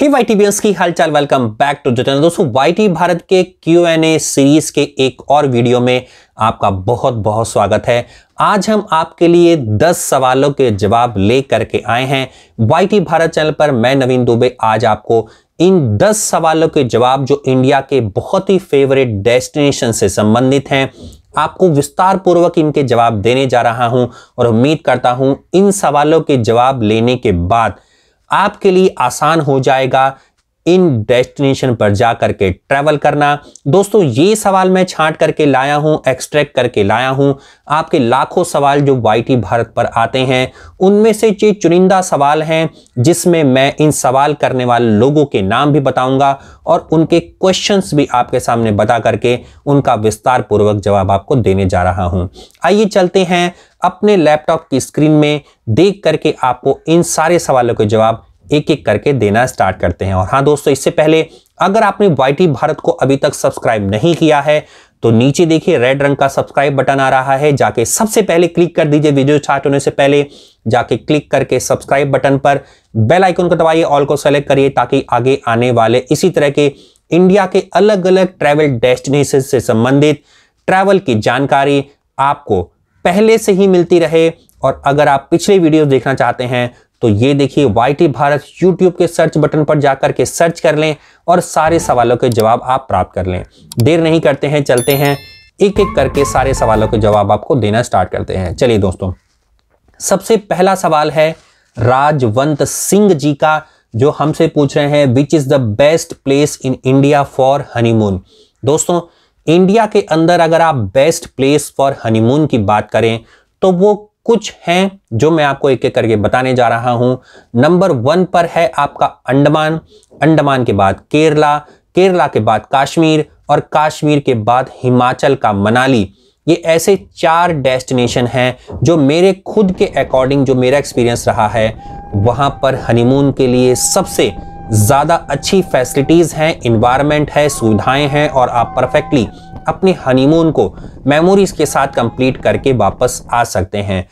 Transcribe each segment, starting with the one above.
हे Y की हालचाल welcome back to जटन दोस्तों वाईटी भारत के क्यू एन ए सीरीज के एक और वीडियो में आपका बहुत बहुत स्वागत है आज हम आपके लिए 10 सवालों के जवाब ले करके आए हैं वाईटी भारत चैनल पर मैं नवीन दुबे आज आपको इन 10 सवालों के जवाब जो इंडिया के बहुत ही फेवरेट डेस्टिनेशन से संबंधित हैं आपको विस्तार पूर्वक इनके जवाब देने जा रहा हूं और उम्मीद करता हूं इन सवालों के जवाब लेने के बाद आपके लिए आसान हो जाएगा इन डेस्टिनेशन पर जा करके ट्रैवल करना दोस्तों ये सवाल मैं छांट करके लाया हूँ एक्सट्रैक्ट करके लाया हूँ आपके लाखों सवाल जो वाईटी भारत पर आते हैं उनमें से ये चुनिंदा सवाल हैं जिसमें मैं इन सवाल करने वाले लोगों के नाम भी बताऊंगा और उनके क्वेश्चन भी आपके सामने बता करके उनका विस्तार पूर्वक जवाब आपको देने जा रहा हूँ आइए चलते हैं अपने लैपटॉप की स्क्रीन में देख करके आपको इन सारे सवालों के जवाब एक एक करके देना स्टार्ट करते हैं और हाँ दोस्तों इससे पहले अगर आपने वाई भारत को अभी तक सब्सक्राइब नहीं किया है तो नीचे देखिए रेड रंग का सब्सक्राइब बटन आ रहा है जाके सबसे पहले क्लिक कर दीजिए वीडियो स्टार्ट होने से पहले जाके क्लिक करके सब्सक्राइब बटन पर बेल आइकन को दबाइए ऑल को सेलेक्ट करिए ताकि आगे आने वाले इसी तरह के इंडिया के अलग अलग ट्रैवल डेस्टिनेशन से संबंधित ट्रैवल की जानकारी आपको पहले से ही मिलती रहे और अगर आप पिछले वीडियो देखना चाहते हैं तो ये देखिए वाई भारत यूट्यूब के सर्च बटन पर जाकर के सर्च कर लें और सारे सवालों के जवाब आप प्राप्त कर लें देर नहीं करते हैं चलते हैं एक एक करके सारे सवालों के जवाब आपको देना स्टार्ट करते हैं चलिए दोस्तों सबसे पहला सवाल है राजवंत सिंह जी का जो हमसे पूछ रहे हैं which is the best place in India for honeymoon दोस्तों इंडिया के अंदर अगर आप बेस्ट प्लेस फॉर हनीमून की बात करें तो वो कुछ हैं जो मैं आपको एक एक करके बताने जा रहा हूं नंबर वन पर है आपका अंडमान अंडमान के बाद केरला केरला के बाद काश्मीर और काश्मीर के बाद हिमाचल का मनाली ये ऐसे चार डेस्टिनेशन हैं जो मेरे खुद के अकॉर्डिंग जो मेरा एक्सपीरियंस रहा है वहाँ पर हनीमून के लिए सबसे ज़्यादा अच्छी फैसिलिटीज़ हैं इन्वायरमेंट है सुविधाएं हैं और आप परफेक्टली अपने हनीमून को मेमोरीज के साथ कंप्लीट करके वापस आ सकते हैं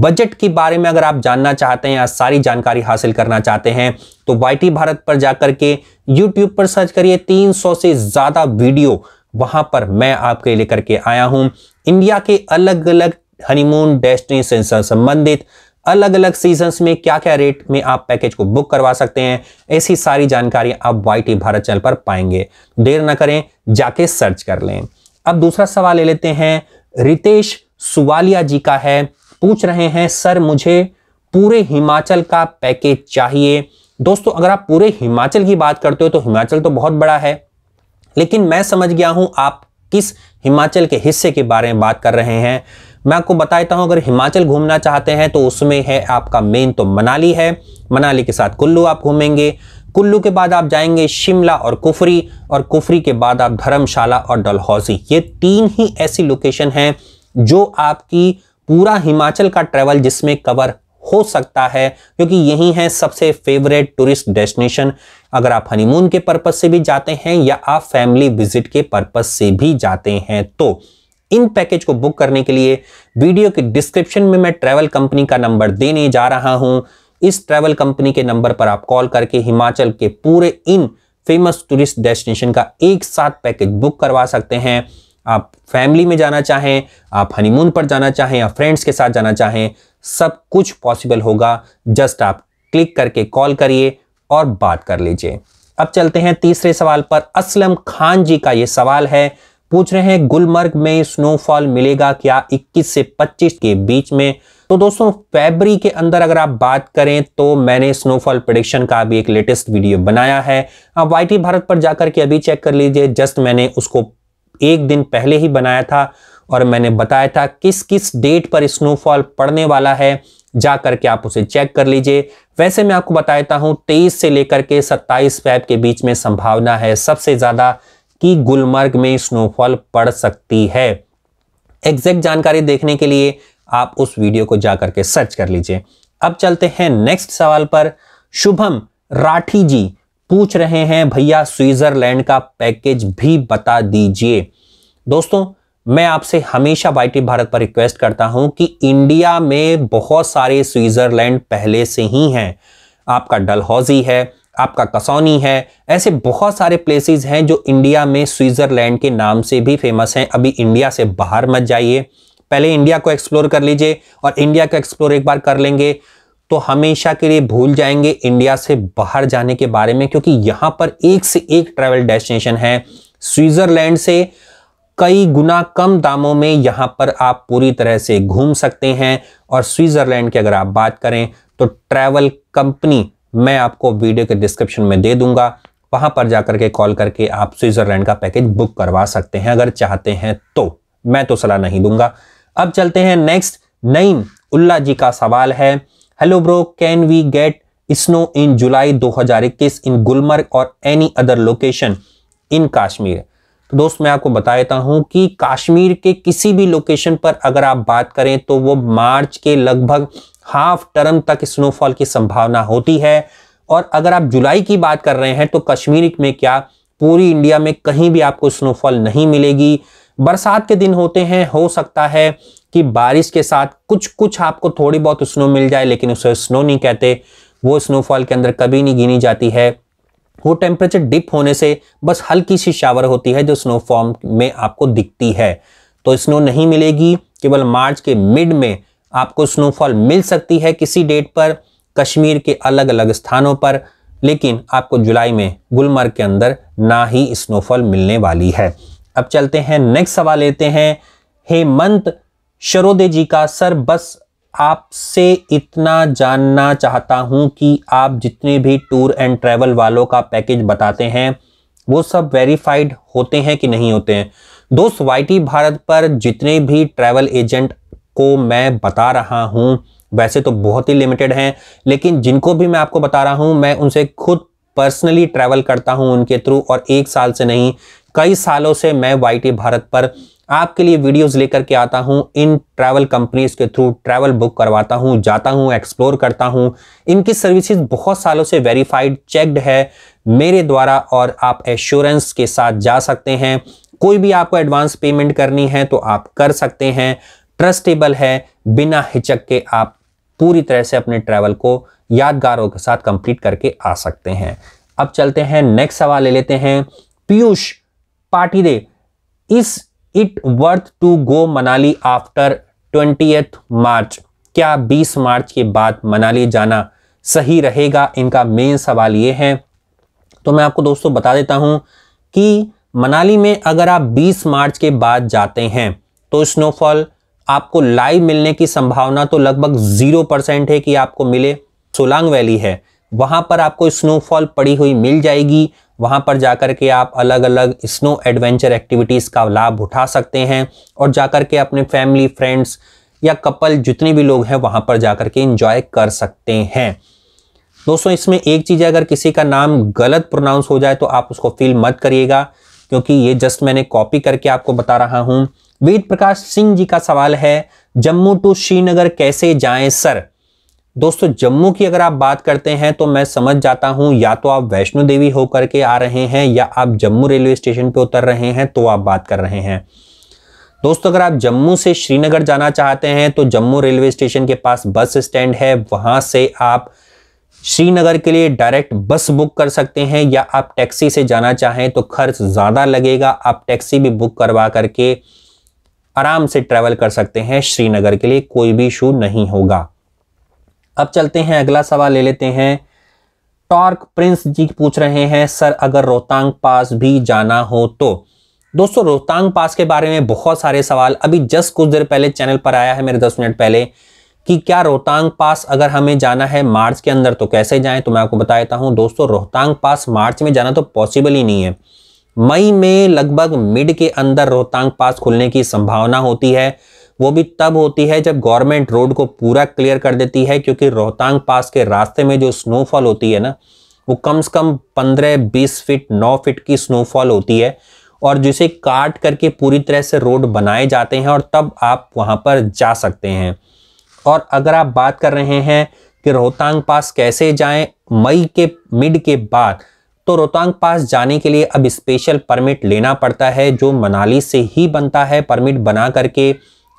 बजट के बारे में अगर आप जानना चाहते हैं या सारी जानकारी हासिल करना चाहते हैं तो वाई भारत पर जाकर के यूट्यूब पर सर्च करिए 300 से ज़्यादा वीडियो वहां पर मैं आपके लेकर के आया हूं इंडिया के अलग अलग हनीमून डेस्टिनेशन से संबंधित अलग अलग सीजन्स में क्या क्या रेट में आप पैकेज को बुक करवा सकते हैं ऐसी सारी जानकारी आप वाई टी भारत चैनल पर पाएंगे देर ना करें जाके सर्च कर लें अब दूसरा सवाल ले लेते हैं रितेश सुवालिया जी का है पूछ रहे हैं सर मुझे पूरे हिमाचल का पैकेज चाहिए दोस्तों अगर आप पूरे हिमाचल की बात करते हो तो हिमाचल तो बहुत बड़ा है लेकिन मैं समझ गया हूं आप किस हिमाचल के हिस्से के बारे में बात कर रहे हैं मैं आपको बता देता हूँ अगर हिमाचल घूमना चाहते हैं तो उसमें है आपका मेन तो मनाली है मनाली के साथ कुल्लू आप घूमेंगे कुल्लू के बाद आप जाएंगे शिमला और कुफरी और कुफरी के बाद आप धर्मशाला और डलहौजी ये तीन ही ऐसी लोकेशन हैं जो आपकी पूरा हिमाचल का ट्रेवल जिसमें कवर हो सकता है क्योंकि यही है सबसे फेवरेट टूरिस्ट डेस्टिनेशन अगर आप हनीमून के पर्पज से भी जाते हैं या आप फैमिली विजिट के पर्पज से भी जाते हैं तो इन पैकेज को बुक करने के लिए वीडियो के डिस्क्रिप्शन में मैं ट्रैवल कंपनी का नंबर देने जा रहा हूं इस ट्रैवल कंपनी के नंबर पर आप कॉल करके हिमाचल के पूरे इन फेमस टूरिस्ट डेस्टिनेशन का एक साथ पैकेज बुक करवा सकते हैं आप फैमिली में जाना चाहें आप हनीमून पर जाना चाहें या फ्रेंड्स के साथ जाना चाहें सब कुछ पॉसिबल होगा जस्ट आप क्लिक करके कॉल करिए और बात कर लीजिए अब चलते हैं तीसरे सवाल पर असलम खान जी का ये सवाल है पूछ रहे हैं गुलमर्ग में स्नोफॉल मिलेगा क्या 21 से 25 के बीच में तो दोस्तों फेबरी के अंदर अगर आप बात करें तो मैंने स्नोफॉल प्रोडिक्शन का भी एक लेटेस्ट वीडियो बनाया है आप वाई भारत पर जाकर के अभी चेक कर लीजिए जस्ट मैंने उसको एक दिन पहले ही बनाया था और मैंने बताया था किस किस डेट पर स्नोफॉल पड़ने वाला है जा करके आप उसे चेक कर लीजिए वैसे मैं आपको बताता हूं 23 तेईस से लेकर के सत्ताईस फैब के बीच में संभावना है सबसे ज़्यादा कि गुलमर्ग में स्नोफॉल पड़ सकती है एग्जैक्ट जानकारी देखने के लिए आप उस वीडियो को जाकर के सर्च कर लीजिए अब चलते हैं नेक्स्ट सवाल पर शुभम राठी जी पूछ रहे हैं भैया स्विट्जरलैंड का पैकेज भी बता दीजिए दोस्तों मैं आपसे हमेशा वाईटी भारत पर रिक्वेस्ट करता हूं कि इंडिया में बहुत सारे स्विट्जरलैंड पहले से ही हैं आपका डलहौजी है आपका कसौनी है ऐसे बहुत सारे प्लेसेस हैं जो इंडिया में स्विट्ज़रलैंड के नाम से भी फेमस हैं अभी इंडिया से बाहर मत जाइए पहले इंडिया को एक्सप्लोर कर लीजिए और इंडिया को एक्सप्लोर एक बार कर लेंगे तो हमेशा के लिए भूल जाएंगे इंडिया से बाहर जाने के बारे में क्योंकि यहाँ पर एक से एक ट्रैवल डेस्टिनेशन है स्विट्ज़रलैंड से कई गुना कम दामों में यहाँ पर आप पूरी तरह से घूम सकते हैं और स्विट्ज़रलैंड की अगर आप बात करें तो ट्रैवल कंपनी मैं आपको वीडियो के डिस्क्रिप्शन में दे दूंगा वहां पर जाकर के कॉल करके आप स्विट्जरलैंड का पैकेज बुक करवा सकते हैं अगर चाहते हैं तो मैं तो सलाह नहीं दूंगा अब चलते हैं नेक्स्ट नईम उल्ला जी का सवाल है hello bro can we get snow in July 2021 in Gulmarg or any other location in Kashmir तो दोस्त मैं आपको बता देता हूँ कि काश्मीर के किसी भी लोकेशन पर अगर आप बात करें तो वो मार्च के लगभग हाफ टर्म तक स्नोफॉल की संभावना होती है और अगर आप जुलाई की बात कर रहे हैं तो कश्मीर में क्या पूरी इंडिया में कहीं भी आपको स्नोफॉल नहीं मिलेगी बरसात के दिन होते हैं हो सकता है कि बारिश के साथ कुछ कुछ आपको थोड़ी बहुत स्नो मिल जाए लेकिन उसे स्नो नहीं कहते वो स्नोफॉल के अंदर कभी नहीं गिनी जाती है वो टेम्परेचर डिप होने से बस हल्की सी शावर होती है जो स्नो फॉर्म में आपको दिखती है तो स्नो नहीं मिलेगी केवल मार्च के मिड में आपको स्नोफॉल मिल सकती है किसी डेट पर कश्मीर के अलग अलग स्थानों पर लेकिन आपको जुलाई में गुलमर्ग के अंदर ना ही स्नोफॉल मिलने वाली है अब चलते हैं नेक्स्ट सवाल लेते हैं हेमंत शरोदे जी का सर बस आपसे इतना जानना चाहता हूं कि आप जितने भी टूर एंड ट्रैवल वालों का पैकेज बताते हैं वो सब वेरीफाइड होते हैं कि नहीं होते हैं दोस्त वाई भारत पर जितने भी ट्रैवल एजेंट को मैं बता रहा हूँ वैसे तो बहुत ही लिमिटेड हैं लेकिन जिनको भी मैं आपको बता रहा हूँ मैं उनसे खुद पर्सनली ट्रैवल करता हूँ उनके थ्रू और एक साल से नहीं कई सालों से मैं वाई भारत पर आपके लिए वीडियोस लेकर के आता हूँ इन ट्रैवल कंपनीज के थ्रू ट्रैवल बुक करवाता हूँ जाता हूँ एक्सप्लोर करता हूँ इनकी सर्विसेज बहुत सालों से वेरीफाइड चेक्ड है मेरे द्वारा और आप एश्योरेंस के साथ जा सकते हैं कोई भी आपको एडवांस पेमेंट करनी है तो आप कर सकते हैं ट्रस्टेबल है बिना हिचक के आप पूरी तरह से अपने ट्रैवल को यादगारों के साथ कंप्लीट करके आ सकते हैं अब चलते हैं नेक्स्ट सवाल ले लेते हैं पीयूष पाटीदे is it worth to go Manali after twenty March क्या 20 मार्च के बाद मनाली जाना सही रहेगा इनका मेन सवाल ये है तो मैं आपको दोस्तों बता देता हूँ कि मनाली में अगर आप 20 मार्च के बाद जाते हैं तो स्नोफॉल आपको लाइव मिलने की संभावना तो लगभग जीरो परसेंट है कि आपको मिले सोलांग वैली है वहाँ पर आपको स्नोफॉल पड़ी हुई मिल जाएगी वहाँ पर जाकर के आप अलग अलग स्नो एडवेंचर एक्टिविटीज़ का लाभ उठा सकते हैं और जाकर के अपने फैमिली फ्रेंड्स या कपल जितने भी लोग हैं वहाँ पर जाकर के इंजॉय कर सकते हैं दोस्तों इसमें एक चीज़ अगर किसी का नाम गलत प्रोनाउंस हो जाए तो आप उसको फील मत करिएगा क्योंकि ये जस्ट मैंने कॉपी करके आपको बता रहा हूँ वेद प्रकाश सिंह जी का सवाल है जम्मू टू श्रीनगर कैसे जाएं सर दोस्तों जम्मू की अगर आप बात करते हैं तो मैं समझ जाता हूं या तो आप वैष्णो देवी होकर के आ रहे हैं या आप जम्मू रेलवे स्टेशन पे उतर रहे हैं तो आप बात कर रहे हैं दोस्तों अगर आप जम्मू से श्रीनगर जाना चाहते हैं तो जम्मू रेलवे स्टेशन के पास बस स्टैंड है वहां से आप श्रीनगर के लिए डायरेक्ट बस बुक कर सकते हैं या आप टैक्सी से जाना चाहें तो खर्च ज़्यादा लगेगा आप टैक्सी भी बुक करवा करके आराम से ट्रेवल कर सकते हैं श्रीनगर के लिए कोई भी इशू नहीं होगा अब चलते हैं अगला सवाल ले लेते हैं टॉर्क प्रिंस जी पूछ रहे हैं सर अगर रोहतांग पास भी जाना हो तो दोस्तों रोहतांग पास के बारे में बहुत सारे सवाल अभी जस्ट कुछ देर पहले चैनल पर आया है मेरे दस मिनट पहले कि क्या रोहतांग पास अगर हमें जाना है मार्च के अंदर तो कैसे जाएं तो मैं आपको बता देता हूं दोस्तों रोहतांग पास मार्च में जाना तो पॉसिबल ही नहीं है मई में लगभग मिड के अंदर रोहतांग पास खुलने की संभावना होती है वो भी तब होती है जब गवर्नमेंट रोड को पूरा क्लियर कर देती है क्योंकि रोहतांग पास के रास्ते में जो स्नोफॉल होती है ना वो कम से कम 15-20 फीट 9 फीट की स्नोफॉल होती है और जिसे काट करके पूरी तरह से रोड बनाए जाते हैं और तब आप वहाँ पर जा सकते हैं और अगर आप बात कर रहे हैं कि रोहतांग पास कैसे जाएं मई के मिड के बाद तो रोहतांग पास जाने के लिए अब स्पेशल परमिट लेना पड़ता है जो मनाली से ही बनता है परमिट बना करके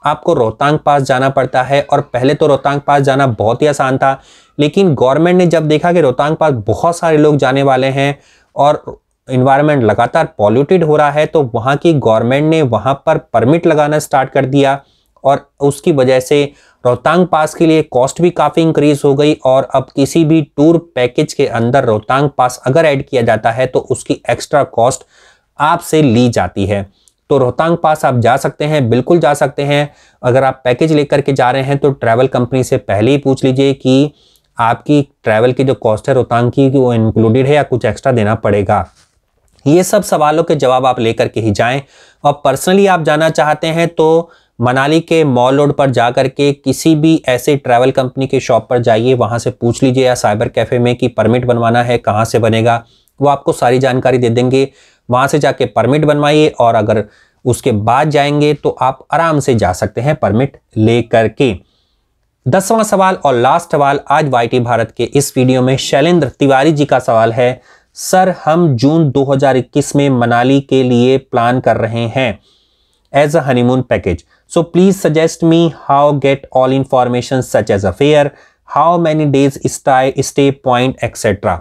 आपको रोहतांग पास जाना पड़ता है और पहले तो रोहतांग पास जाना बहुत ही आसान था लेकिन गवर्नमेंट ने जब देखा कि रोहतांग पास बहुत सारे लोग जाने वाले हैं और इन्वायरमेंट लगातार पॉल्यूटेड हो रहा है तो वहाँ की गवर्नमेंट ने वहाँ पर परमिट लगाना स्टार्ट कर दिया और उसकी वजह से रोहतांग पास के लिए कॉस्ट भी काफ़ी इंक्रीज हो गई और अब किसी भी टूर पैकेज के अंदर रोहतांग पास अगर ऐड किया जाता है तो उसकी एक्स्ट्रा कॉस्ट आपसे ली जाती है तो रोहतांग पास आप जा सकते हैं बिल्कुल जा सकते हैं अगर आप पैकेज लेकर के जा रहे हैं तो ट्रैवल कंपनी से पहले ही पूछ लीजिए कि आपकी ट्रैवल की जो कॉस्ट है रोहतांग की वो इंक्लूडेड है या कुछ एक्स्ट्रा देना पड़ेगा ये सब सवालों के जवाब आप लेकर के ही जाएं और पर्सनली आप जाना चाहते हैं तो मनाली के मॉल रोड पर जा कर के किसी भी ऐसे ट्रैवल कंपनी के शॉप पर जाइए वहाँ से पूछ लीजिए या साइबर कैफ़े में कि परमिट बनवाना है कहाँ से बनेगा वो आपको सारी जानकारी दे देंगे वहाँ से जाके परमिट बनवाइए और अगर उसके बाद जाएंगे तो आप आराम से जा सकते हैं परमिट ले करके दसवां सवाल और लास्ट सवाल आज वाई भारत के इस वीडियो में शैलेंद्र तिवारी जी का सवाल है सर हम जून 2021 में मनाली के लिए प्लान कर रहे हैं as a honeymoon package. So please suggest me how get all information such as a fare, how many days stay, stay point etc.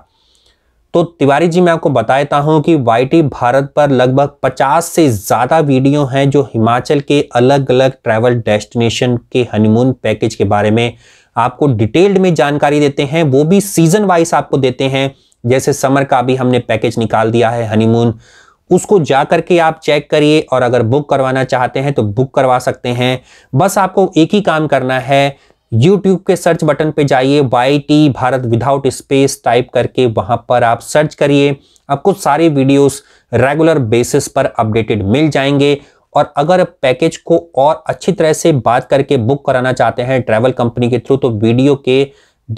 तो तिवारी जी मैं आपको बता देता हूँ कि वाई भारत पर लगभग 50 से ज़्यादा वीडियो हैं जो हिमाचल के अलग अलग ट्रैवल डेस्टिनेशन के हनीमून पैकेज के बारे में आपको डिटेल्ड में जानकारी देते हैं वो भी सीजन वाइज आपको देते हैं जैसे समर का भी हमने पैकेज निकाल दिया है हनीमून उसको जा करके आप चेक करिए और अगर बुक करवाना चाहते हैं तो बुक करवा सकते हैं बस आपको एक ही काम करना है यूट्यूब के सर्च बटन पे जाइए Y T Bharat without space type करके वहाँ पर आप सर्च करिए आपको सारे वीडियोस रेगुलर बेसिस पर अपडेटेड मिल जाएंगे और अगर पैकेज को और अच्छी तरह से बात करके बुक कराना चाहते हैं ट्रैवल कंपनी के थ्रू तो वीडियो के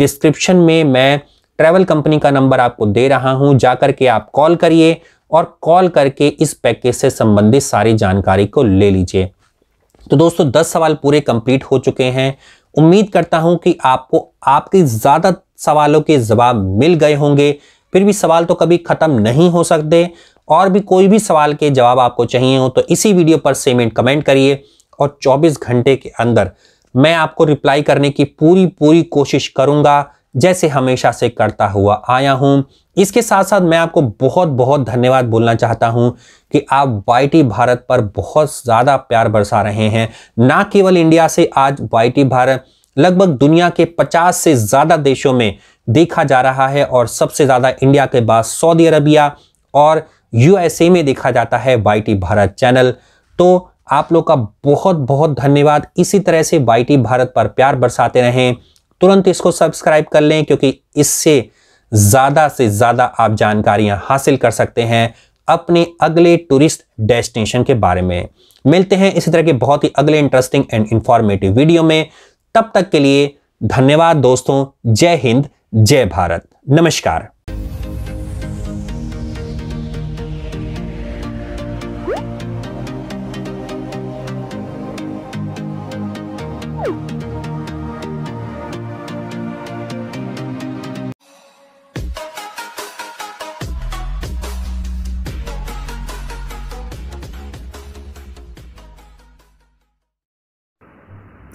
डिस्क्रिप्शन में मैं ट्रैवल कंपनी का नंबर आपको दे रहा हूं जाकर के आप कॉल करिए और कॉल करके इस पैकेज से संबंधित सारी जानकारी को ले लीजिए तो दोस्तों 10 सवाल पूरे कंप्लीट हो चुके हैं उम्मीद करता हूं कि आपको आपके ज़्यादा सवालों के जवाब मिल गए होंगे फिर भी सवाल तो कभी ख़त्म नहीं हो सकते और भी कोई भी सवाल के जवाब आपको चाहिए हो तो इसी वीडियो पर सेमेंट कमेंट करिए और 24 घंटे के अंदर मैं आपको रिप्लाई करने की पूरी पूरी कोशिश करूंगा जैसे हमेशा से करता हुआ आया हूं इसके साथ साथ मैं आपको बहुत बहुत धन्यवाद बोलना चाहता हूं कि आप वाई भारत पर बहुत ज़्यादा प्यार बरसा रहे हैं ना केवल इंडिया से आज वाई भारत लगभग दुनिया के 50 से ज़्यादा देशों में देखा जा रहा है और सबसे ज़्यादा इंडिया के बाद सऊदी अरबिया और यूएसए में देखा जाता है वाई भारत चैनल तो आप लोग का बहुत बहुत धन्यवाद इसी तरह से वाई भारत पर प्यार बरसाते रहें तुरंत इसको सब्सक्राइब कर लें क्योंकि इससे ज़्यादा से ज़्यादा आप जानकारियां हासिल कर सकते हैं अपने अगले टूरिस्ट डेस्टिनेशन के बारे में मिलते हैं इसी तरह के बहुत ही अगले इंटरेस्टिंग एंड इंफॉर्मेटिव वीडियो में तब तक के लिए धन्यवाद दोस्तों जय हिंद जय भारत नमस्कार